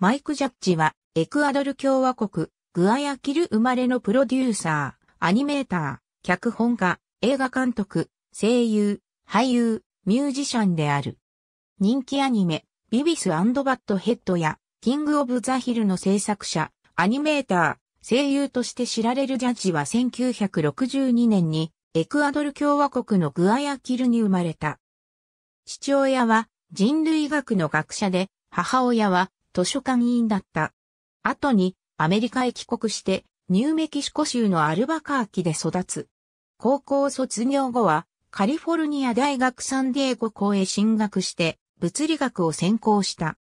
マイク・ジャッジは、エクアドル共和国、グアヤキル生まれのプロデューサー、アニメーター、脚本家、映画監督、声優、俳優、ミュージシャンである。人気アニメ、ビビスバッドヘッドや、キング・オブ・ザ・ヒルの制作者、アニメーター、声優として知られるジャッジは1962年に、エクアドル共和国のグアヤキルに生まれた。父親は人類学の学者で、母親は図書館員だった。後にアメリカへ帰国してニューメキシコ州のアルバカーキで育つ。高校卒業後はカリフォルニア大学サンディエゴ校へ進学して物理学を専攻した。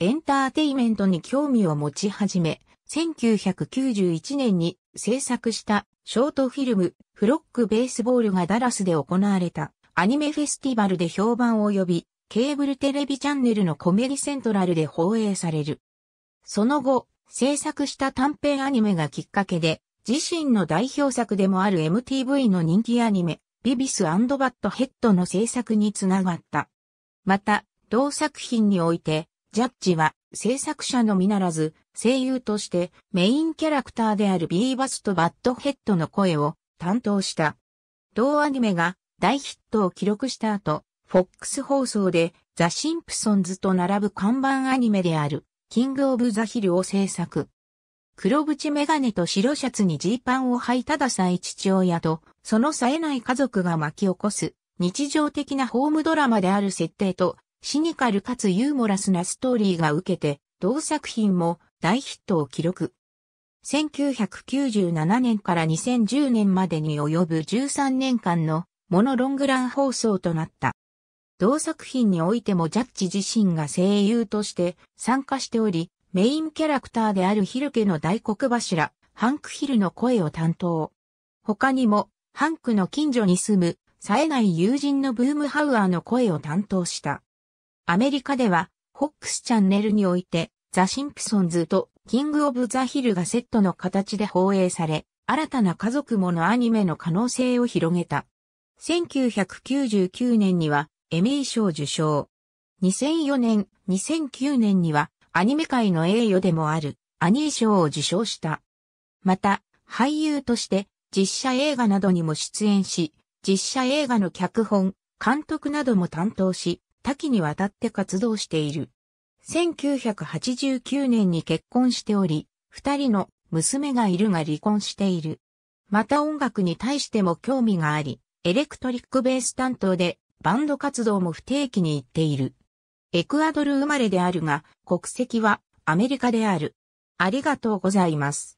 エンターテイメントに興味を持ち始め、1991年に制作したショートフィルムフロックベースボールがダラスで行われたアニメフェスティバルで評判を呼び、ケーブルテレビチャンネルのコメディセントラルで放映される。その後、制作した短編アニメがきっかけで、自身の代表作でもある MTV の人気アニメ、ビビスバッドヘッドの制作につながった。また、同作品において、ジャッジは制作者のみならず、声優としてメインキャラクターであるビーバスとバッドヘッドの声を担当した。同アニメが大ヒットを記録した後、FOX 放送でザ・シンプソンズと並ぶ看板アニメであるキング・オブ・ザ・ヒルを制作。黒縁メガネと白シャツにジーパンを履いたダサい父親と、その冴えない家族が巻き起こす、日常的なホームドラマである設定と、シニカルかつユーモラスなストーリーが受けて、同作品も大ヒットを記録。1997年から2010年までに及ぶ13年間のモノロングラン放送となった。同作品においてもジャッジ自身が声優として参加しており、メインキャラクターであるヒル家の大黒柱、ハンクヒルの声を担当。他にも、ハンクの近所に住む、冴えない友人のブームハウアーの声を担当した。アメリカでは、ックスチャンネルにおいて、ザ・シンプソンズとキング・オブ・ザ・ヒルがセットの形で放映され、新たな家族ものアニメの可能性を広げた。1999年には、エミー賞受賞。2004年、2009年にはアニメ界の栄誉でもあるアニー賞を受賞した。また、俳優として実写映画などにも出演し、実写映画の脚本、監督なども担当し、多岐にわたって活動している。1989年に結婚しており、二人の娘がいるが離婚している。また音楽に対しても興味があり、エレクトリックベース担当でバンド活動も不定期に行っている。エクアドル生まれであるが、国籍はアメリカである。ありがとうございます。